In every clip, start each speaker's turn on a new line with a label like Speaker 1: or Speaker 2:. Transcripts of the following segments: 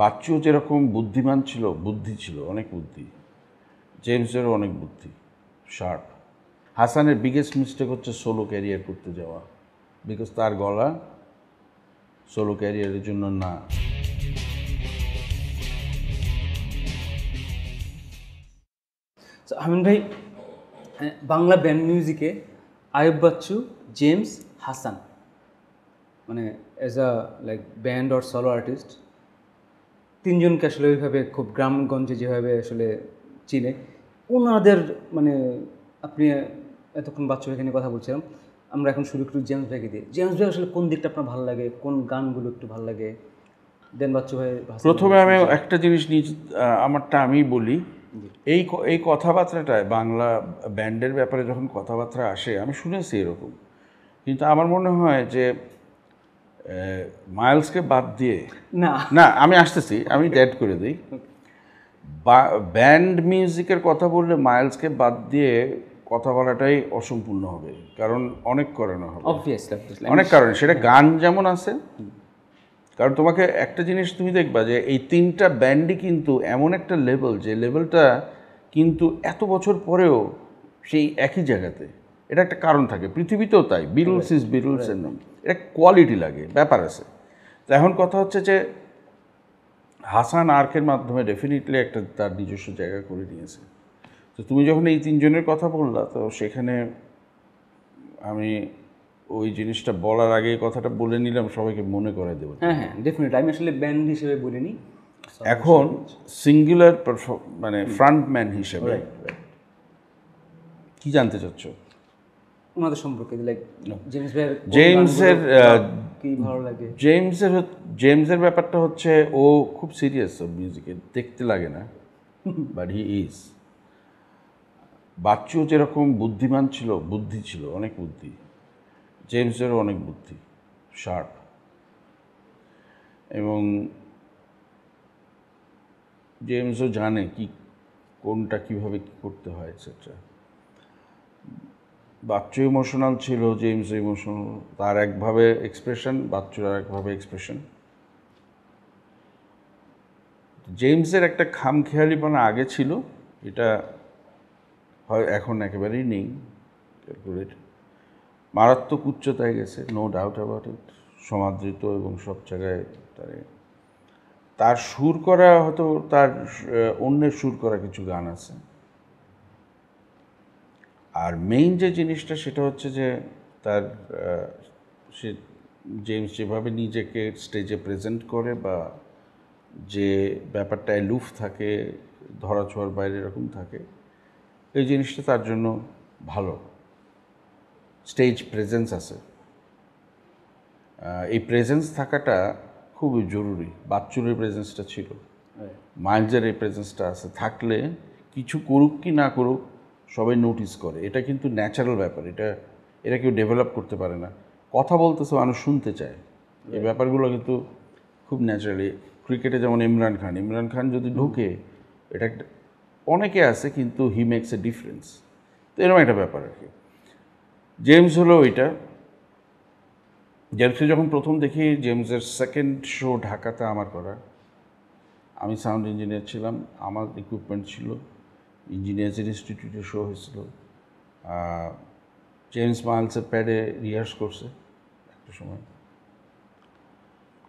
Speaker 1: বাচ্চুও যেরকম বুদ্ধিমান ছিল বুদ্ধি ছিল অনেক বুদ্ধি জেমসেরও অনেক বুদ্ধি শার্প হাসানের বিগেস্ট মিস্টেক হচ্ছে সোলো ক্যারিয়ার করতে যাওয়া বিকজ তার গলা সোলো ক্যারিয়ারের জন্য না আমিন ভাই বাংলা ব্যান্ড মিউজিকে আয়ব বাচ্চু জেমস হাসান মানে as a like band or solo artist তিনজনকে আসলে ওইভাবে খুব গ্রামগঞ্জে যেভাবে আসলে চিনে ওনাদের মানে আপনি এতক্ষণ বাচ্চা ভাইকে নিয়ে কথা বলছিলাম আমরা এখন শুরু করি জেমস ভাইকে দিয়ে জেমস ভাই আসলে কোন দিকটা আপনার ভালো লাগে কোন গানগুলো একটু ভালো লাগে দেন বাচ্চু ভাই প্রথমে আমি একটা জিনিস নিজ আমারটা আমি বলি এই এই কথাবার্তাটায় বাংলা ব্যান্ডের ব্যাপারে যখন কথাবার্তা আসে আমি শুনেছি এরকম কিন্তু আমার মনে হয় যে মাইলসকে বাদ দিয়ে না না আমি আসতেছি আমি ড্যাড করে দিই ব্যান্ড মিউজিকের কথা বললে মাইলসকে বাদ দিয়ে কথা বলাটাই অসম্পূর্ণ হবে কারণ অনেক কারণ হবে অনেক কারণ সেটা গান যেমন আছে কারণ তোমাকে একটা জিনিস তুমি দেখবা যে এই তিনটা ব্যান্ডই কিন্তু এমন একটা লেভেল যে লেভেলটা কিন্তু এত বছর পরেও সেই একই জায়গাতে এটা একটা কারণ থাকে পৃথিবীতেও তাই বিরুলস ইজ বিরুলস এর নাম এটা কোয়ালিটি লাগে ব্যাপার আছে তো এখন কথা হচ্ছে যে হাসান আর্কের মাধ্যমে ডেফিনেটলি একটা তার নিজস্ব জায়গা করে নিয়েছে তো তুমি যখন এই তিনজনের কথা বললা তো সেখানে আমি ওই জিনিসটা বলার আগে কথাটা বলে নিলাম সবাইকে মনে করে দেবো হ্যাঁ হ্যাঁ ডেফিনেটলি আমি আসলে ব্যান্ড হিসেবে বলিনি এখন সিঙ্গুলার মানে ফ্রন্টম্যান হিসেবে কি জানতে চাচ্ছ ওনাদের সম্পর্কে লাইক জেমস ভাই জেমসের কি ভালো লাগে জেমসের জেমসের ব্যাপারটা হচ্ছে ও খুব সিরিয়াস মিউজিকে দেখতে লাগে না বাট হি ইজ বাচ্চু যেরকম বুদ্ধিমান ছিল বুদ্ধি ছিল অনেক বুদ্ধি জেমসেরও অনেক বুদ্ধি শার্প এবং জেমসও জানে কি কোনটা কীভাবে কী করতে হয় এটসেট্রা বাচ্চু ইমোশনাল ছিল জেমস ইমোশনাল তার একভাবে এক্সপ্রেশন বাচ্চুর আর একভাবে এক্সপ্রেশন জেমসের একটা খামখেয়ালিপনা আগে ছিল এটা হয় এখন একেবারেই নেই ক্যালকুলেট মারাত্মক উচ্চতায় গেছে নো ডাউট অ্যাবাউট ইট সমাদৃত এবং সব জায়গায় তার তার সুর করা হয়তো তার অন্যের সুর করা কিছু গান আছে আর মেইন যে জিনিসটা সেটা হচ্ছে যে তার সে জেমস যেভাবে নিজেকে স্টেজে প্রেজেন্ট করে বা যে ব্যাপারটায় লুফ থাকে ধরাছোঁয়ার বাইরে এরকম থাকে এই জিনিসটা তার জন্য ভালো স্টেজ প্রেজেন্স আছে এই প্রেজেন্স থাকাটা খুবই জরুরি বাচ্চুরের প্রেজেন্সটা ছিল মাইলজের এই প্রেজেন্সটা আছে থাকলে কিছু করুক কি না করুক সবাই নোটিস করে এটা কিন্তু ন্যাচারাল ব্যাপার এটা এটা কেউ ডেভেলপ করতে পারে না কথা বলতেছে মানুষ শুনতে চায় এই ব্যাপারগুলো কিন্তু খুব ন্যাচারালি ক্রিকেটে যেমন ইমরান খান ইমরান খান যদি ঢুকে এটা একটা অনেকে আছে কিন্তু হি মেক্স এ ডিফারেন্স তো এরকম একটা ব্যাপার আর কি জেমস হলো ওইটা জেমসকে যখন প্রথম দেখি জেমসের সেকেন্ড শো ঢাকাতে আমার করা আমি সাউন্ড ইঞ্জিনিয়ার ছিলাম আমার ইকুইপমেন্ট ছিল ইঞ্জিনিয়ার্স ইনস্টিটিউটে শো হয়েছিল জেমস মাইলসের প্যাডে রিহার্স করছে একটা সময়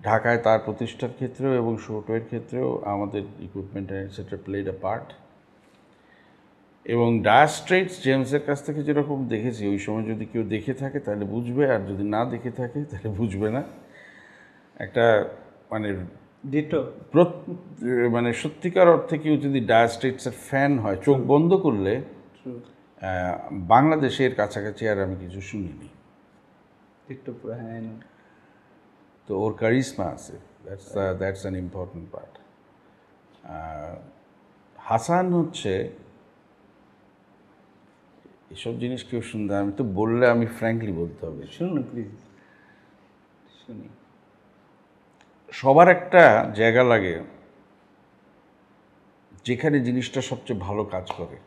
Speaker 1: ঢাকায় তার প্রতিষ্ঠার ক্ষেত্রেও এবং শোটোয়ের ক্ষেত্রেও আমাদের ইকুইপমেন্ট সেটা প্লেড আ পার্ট এবং ডায়াস্ট্রেটস জেমসের কাছ থেকে যেরকম দেখেছি ওই সময় যদি কেউ দেখে থাকে তাহলে বুঝবে আর যদি না দেখে থাকে তাহলে বুঝবে না একটা মানে মানে সত্যিকার অর্থে কেউ যদি ডায়াস্টেটসের ফ্যান হয় চোখ বন্ধ করলে বাংলাদেশের কাছাকাছি আর আমি কিছু শুনিনি হ্যাঁ, তো ওর কারিশমা আছে that's that's an important part Hasan হচ্ছে এসব জিনিস কেউ শুনতে আমি তো বললে আমি ফ্র্যাঙ্কলি বলতে হবে শুনুন প্লিজ শুনি সবার একটা জায়গা লাগে যেখানে জিনিসটা সবচেয়ে ভালো কাজ করে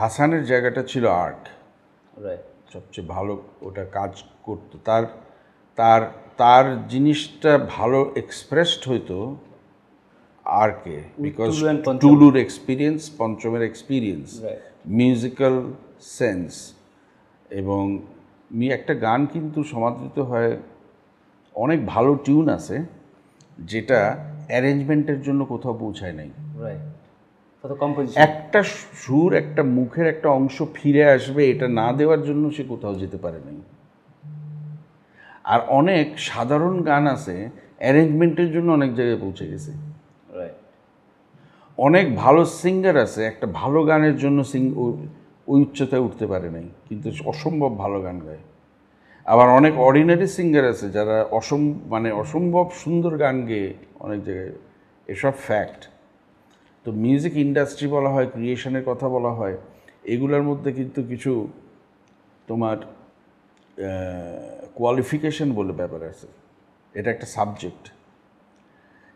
Speaker 1: হাসানের জায়গাটা ছিল আর্ট সবচেয়ে ভালো ওটা কাজ করতো তার তার তার জিনিসটা ভালো এক্সপ্রেসড হইতো আর্কে বিকজ টুলুর এক্সপিরিয়েন্স পঞ্চমের এক্সপিরিয়েন্স মিউজিক্যাল সেন্স এবং একটা গান কিন্তু সমাদৃত হয় অনেক ভালো টিউন আছে যেটা অ্যারেঞ্জমেন্টের জন্য কোথাও পৌঁছায় নাই একটা সুর একটা মুখের একটা অংশ ফিরে আসবে এটা না দেওয়ার জন্য সে কোথাও যেতে পারে নাই আর অনেক সাধারণ গান আছে অ্যারেঞ্জমেন্টের জন্য অনেক জায়গায় পৌঁছে গেছে অনেক ভালো সিঙ্গার আছে একটা ভালো গানের জন্য সিং ওই উচ্চতায় উঠতে পারে নাই কিন্তু অসম্ভব ভালো গান গায় আবার অনেক অর্ডিনারি সিঙ্গার আছে যারা অসম মানে অসম্ভব সুন্দর গান গেয়ে অনেক জায়গায় এসব ফ্যাক্ট তো মিউজিক ইন্ডাস্ট্রি বলা হয় ক্রিয়েশনের কথা বলা হয় এগুলোর মধ্যে কিন্তু কিছু তোমার কোয়ালিফিকেশন বলে ব্যাপার আছে এটা একটা সাবজেক্ট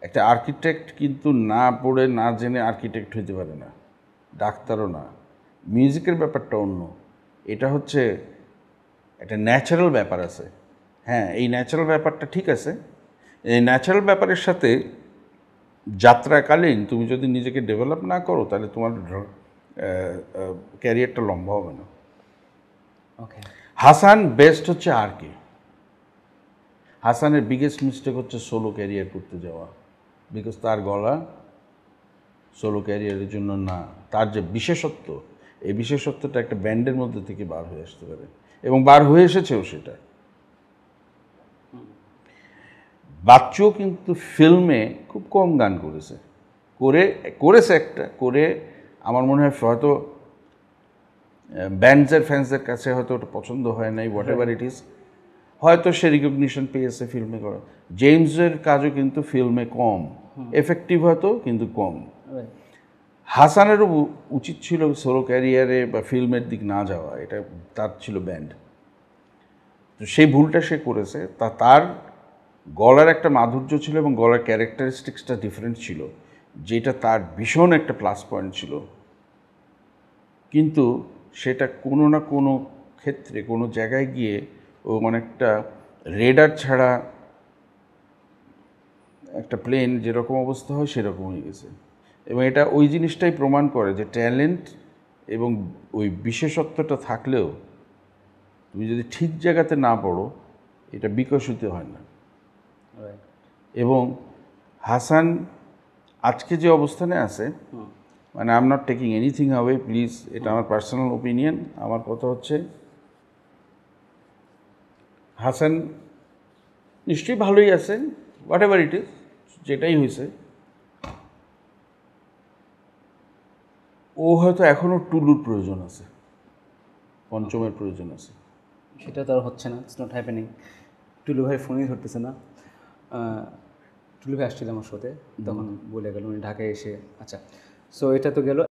Speaker 1: একটা আর্কিটেক্ট কিন্তু না পড়ে না জেনে আর্কিটেক্ট হইতে পারে না ডাক্তারও না মিউজিকের ব্যাপারটা অন্য এটা হচ্ছে একটা ন্যাচারাল ব্যাপার আছে হ্যাঁ এই ন্যাচারাল ব্যাপারটা ঠিক আছে এই ন্যাচারাল ব্যাপারের সাথে যাত্রাকালীন তুমি যদি নিজেকে ডেভেলপ না করো তাহলে তোমার ক্যারিয়ারটা লম্বা হবে না ওকে হাসান বেস্ট হচ্ছে আর কে হাসানের বিগেস্ট মিস্টেক হচ্ছে সোলো ক্যারিয়ার করতে যাওয়া বিকজ তার গলা সোলো ক্যারিয়ারের জন্য না তার যে বিশেষত্ব এই বিশেষত্বটা একটা ব্যান্ডের মধ্যে থেকে বার হয়ে আসতে পারে এবং বার হয়ে এসেছেও সেটা বাচ্চু কিন্তু ফিল্মে খুব কম গান করেছে করে করেছে একটা করে আমার মনে হয় হয়তো ব্যান্ডসের ফ্যান্সদের কাছে হয়তো ওটা পছন্দ হয় নাই হোয়াট এভার ইট ইজ হয়তো সে রিকগনিশন পেয়েছে ফিল্মে করা জেমসের কাজও কিন্তু ফিল্মে কম এফেক্টিভ হয়তো কিন্তু কম হাসানেরও উচিত ছিল সোলো ক্যারিয়ারে বা ফিল্মের দিক না যাওয়া এটা তার ছিল ব্যান্ড তো সেই ভুলটা সে করেছে তা তার গলার একটা মাধুর্য ছিল এবং গলার ক্যারেক্টারিস্টিক্সটা ডিফারেন্ট ছিল যেটা তার ভীষণ একটা প্লাস পয়েন্ট ছিল কিন্তু সেটা কোনো না কোনো ক্ষেত্রে কোনো জায়গায় গিয়ে ও অনেকটা রেডার ছাড়া একটা প্লেন যেরকম অবস্থা হয় সেরকম হয়ে গেছে এবং এটা ওই জিনিসটাই প্রমাণ করে যে ট্যালেন্ট এবং ওই বিশেষত্বটা থাকলেও তুমি যদি ঠিক জায়গাতে না পড়ো এটা বিকশিত হয় না এবং হাসান আজকে যে অবস্থানে আছে মানে I am not taking anything হবে প্লিজ এটা আমার পার্সোনাল ওপিনিয়ন আমার কথা হচ্ছে হাসান নিশ্চয়ই ভালোই আছে হোয়াট এভার ইট ইজ যেটাই হয়েছে ও হয়তো এখনও টুলুর প্রয়োজন আছে পঞ্চমের প্রয়োজন আছে সেটা তো আর হচ্ছে না ইটস নট হ্যাপেনিং টুলু ভাই ফোনই ধরতেছে না টুলু ভাই আসছিল আমার সাথে তখন বলে গেল উনি ঢাকায় এসে আচ্ছা সো এটা তো গেল